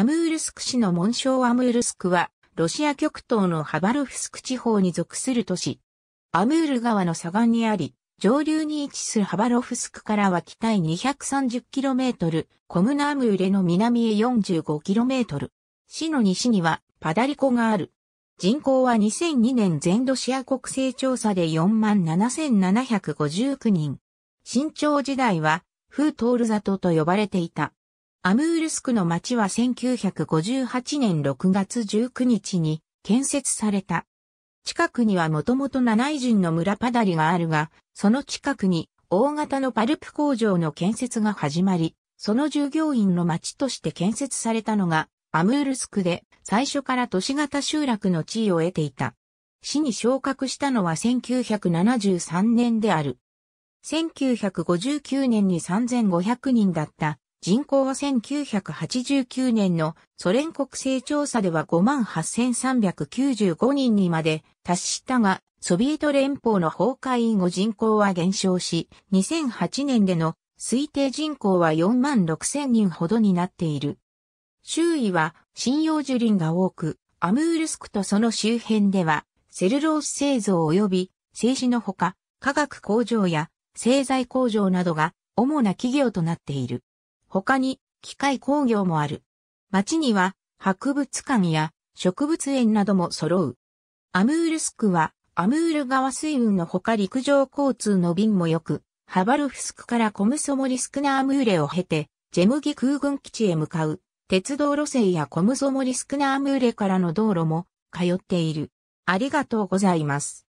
アムールスク市の紋章アムールスクは、ロシア極東のハバロフスク地方に属する都市。アムール川の左岸にあり、上流に位置するハバロフスクからは北へ 230km、コムナームーレの南へ 45km。市の西にはパダリコがある。人口は2002年全ロシア国勢調査で47,759人。新朝時代は、フートールザトと呼ばれていた。アムールスクの町は1958年6月19日に建設された。近くにはもともと七井人の村パダリがあるが、その近くに大型のパルプ工場の建設が始まり、その従業員の町として建設されたのが、アムールスクで最初から都市型集落の地位を得ていた。市に昇格したのは1973年である。1959年に3500人だった人口は1989年のソ連国勢調査では58,395人にまで達したが、ソビエト連邦の崩壊以後人口は減少し、2008年での推定人口は4万6千人ほどになっている。周囲は針葉樹林が多く、アムールスクとその周辺では、セルロース製造及び製紙のほか、化学工場や製材工場などが主な企業となっている。他に機械工業もある。町には博物館や植物園なども揃う。アムールスクはアムール川水運のほか陸上交通の便もよく、ハバルフスクからコムソモリスクナームーレを経て、ジェムギ空軍基地へ向かう鉄道路線やコムソモリスクナームーレからの道路も通っている。ありがとうございます。